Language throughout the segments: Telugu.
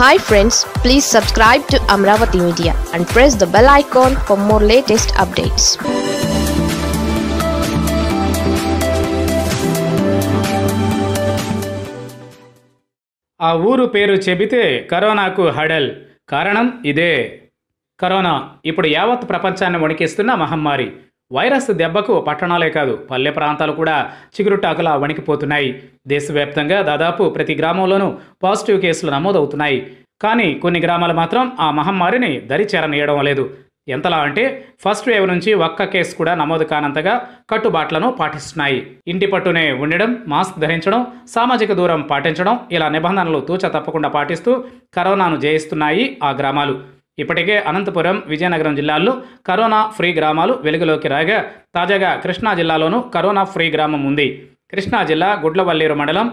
hi friends please subscribe to Amaravati media and press the bell icon for more latest updates ఆ ఊరు పేరు చెబితే కరోనాకు హడల్ కారణం ఇదే కరోనా ఇప్పుడు యావత్ ప్రపంచాన్ని వణికిస్తున్న మహమ్మారి వైరస్ దెబ్బకు పట్టణాలే కాదు పల్లె ప్రాంతాలు కూడా చిగురుటాకులా వణికిపోతున్నాయి దేశవ్యాప్తంగా దాదాపు ప్రతి గ్రామంలోనూ పాజిటివ్ కేసులు నమోదవుతున్నాయి కానీ కొన్ని గ్రామాలు మాత్రం ఆ మహమ్మారిని దరిచేరనీయడం లేదు ఎంతలా అంటే ఫస్ట్ వేవ్ నుంచి ఒక్క కేసు కూడా నమోదు కానంతగా కట్టుబాట్లను పాటిస్తున్నాయి ఇంటి పట్టునే ఉండడం మాస్క్ ధరించడం సామాజిక దూరం పాటించడం ఇలా నిబంధనలు తూచ తప్పకుండా పాటిస్తూ కరోనాను జయిస్తున్నాయి ఆ గ్రామాలు ఇప్పటికే అనంతపురం విజయనగరం జిల్లాల్లో కరోనా ఫ్రీ గ్రామాలు వెలుగులోకి రాగా తాజాగా కృష్ణా జిల్లాలోనూ కరోనా ఫ్రీ గ్రామం ఉంది కృష్ణా జిల్లా గుడ్లవల్లేరు మండలం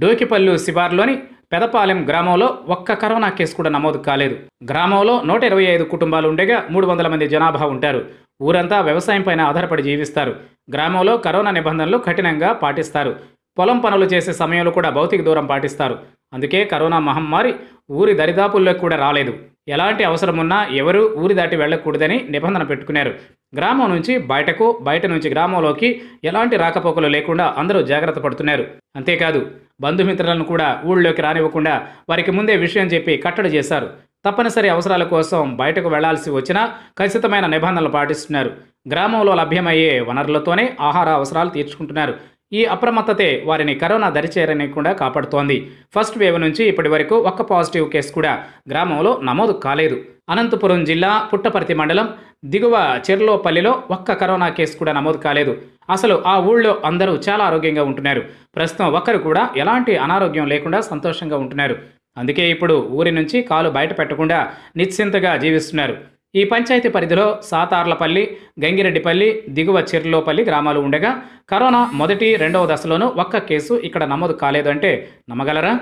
డోకిపల్లు శివార్లోని పెదపాలెం గ్రామంలో ఒక్క కరోనా కేసు కూడా నమోదు కాలేదు గ్రామంలో నూట ఇరవై ఐదు కుటుంబాలు ఉండగా మూడు వందల మంది జనాభా ఉంటారు ఊరంతా వ్యవసాయం పైన ఆధారపడి జీవిస్తారు గ్రామంలో కరోనా నిబంధనలు కఠినంగా పాటిస్తారు పొలం పనులు చేసే సమయంలో కూడా భౌతిక దూరం పాటిస్తారు అందుకే కరోనా మహమ్మారి ఊరి దరిదాపుల్లోకి కూడా రాలేదు ఎలాంటి అవసరమున్నా ఎవరూ ఊరి దాటి వెళ్ళకూడదని నిబంధన పెట్టుకున్నారు గ్రామం నుంచి బయటకు బయట నుంచి గ్రామంలోకి ఎలాంటి రాకపోకలు లేకుండా అందరూ జాగ్రత్త పడుతున్నారు అంతేకాదు బంధుమిత్రులను కూడా ఊళ్ళోకి రానివ్వకుండా వారికి ముందే విషయం చెప్పి కట్టడి చేశారు తప్పనిసరి అవసరాల కోసం బయటకు వెళ్లాల్సి వచ్చినా ఖచ్చితమైన నిబంధనలు పాటిస్తున్నారు గ్రామంలో లభ్యమయ్యే వనరులతోనే ఆహార అవసరాలు తీర్చుకుంటున్నారు ఈ అప్రమత్తతే వారిని కరోనా దరిచేరనీయకుండా కాపాడుతోంది ఫస్ట్ వేవ్ నుంచి ఇప్పటి వరకు ఒక్క పాజిటివ్ కేసు కూడా గ్రామంలో నమోదు కాలేదు అనంతపురం జిల్లా పుట్టపర్తి మండలం దిగువ చెర్లోపల్లిలో ఒక్క కరోనా కేసు కూడా నమోదు కాలేదు అసలు ఆ ఊళ్ళో అందరూ చాలా ఆరోగ్యంగా ఉంటున్నారు ప్రస్తుతం ఒక్కరు కూడా ఎలాంటి అనారోగ్యం లేకుండా సంతోషంగా ఉంటున్నారు అందుకే ఇప్పుడు ఊరి నుంచి కాలు బయట పెట్టకుండా నిశ్చింతగా జీవిస్తున్నారు ఈ పంచాయతీ పరిధిలో సాతార్లపల్లి గంగిరెడ్డిపల్లి దిగువ చెర్లోపల్లి గ్రామాలు ఉండగా కరోనా మొదటి రెండవ దశలోనూ ఒక్క కేసు ఇక్కడ నమోదు కాలేదు అంటే నమ్మగలరా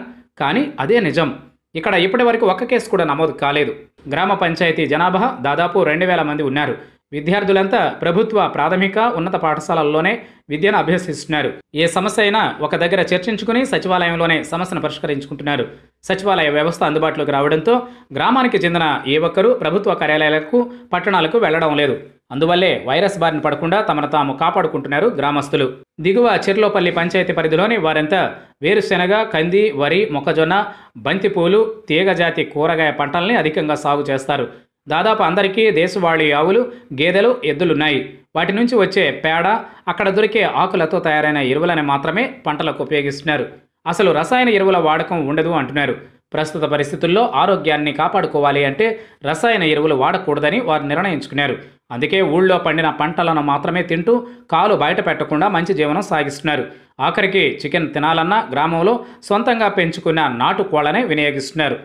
కానీ అదే నిజం ఇక్కడ ఇప్పటి వరకు ఒక్క కేసు కూడా నమోదు కాలేదు గ్రామ పంచాయతీ జనాభా దాదాపు రెండు వేల మంది ఉన్నారు విద్యార్థులంతా ప్రభుత్వ ప్రాథమిక ఉన్నత పాఠశాలల్లోనే విద్యను అభ్యసిస్తున్నారు ఏ సమస్య అయినా ఒక దగ్గర చర్చించుకుని సచివాలయంలోనే సమస్యను పరిష్కరించుకుంటున్నారు సచివాలయ వ్యవస్థ అందుబాటులోకి రావడంతో గ్రామానికి చెందిన ఏ ఒక్కరూ ప్రభుత్వ కార్యాలయాలకు పట్టణాలకు వెళ్లడం లేదు అందువల్లే వైరస్ బారిన పడకుండా తమను తాము కాపాడుకుంటున్నారు గ్రామస్తులు దిగువ చెర్లోపల్లి పంచాయతీ పరిధిలోని వారంతా వేరుశెనగ కంది వరి మొక్కజొన్న బంతిపూలు తీగజాతి కూరగాయ పంటల్ని అధికంగా సాగు చేస్తారు దాదాపు అందరికీ దేశవాళీ ఆవులు గేదెలు ఎద్దులున్నాయి వాటి నుంచి వచ్చే పేడ అక్కడ దొరికే ఆకులతో తయారైన ఎరువులని మాత్రమే పంటలకు ఉపయోగిస్తున్నారు అసలు రసాయన ఎరువుల వాడకం ఉండదు అంటున్నారు ప్రస్తుత పరిస్థితుల్లో ఆరోగ్యాన్ని కాపాడుకోవాలి అంటే రసాయన ఎరువులు వాడకూడదని వారు నిర్ణయించుకున్నారు అందుకే ఊళ్ళో పండిన పంటలను మాత్రమే తింటూ కాలు బయట పెట్టకుండా మంచి జీవనం సాగిస్తున్నారు ఆఖరికి చికెన్ తినాలన్నా గ్రామంలో సొంతంగా పెంచుకున్న నాటు వినియోగిస్తున్నారు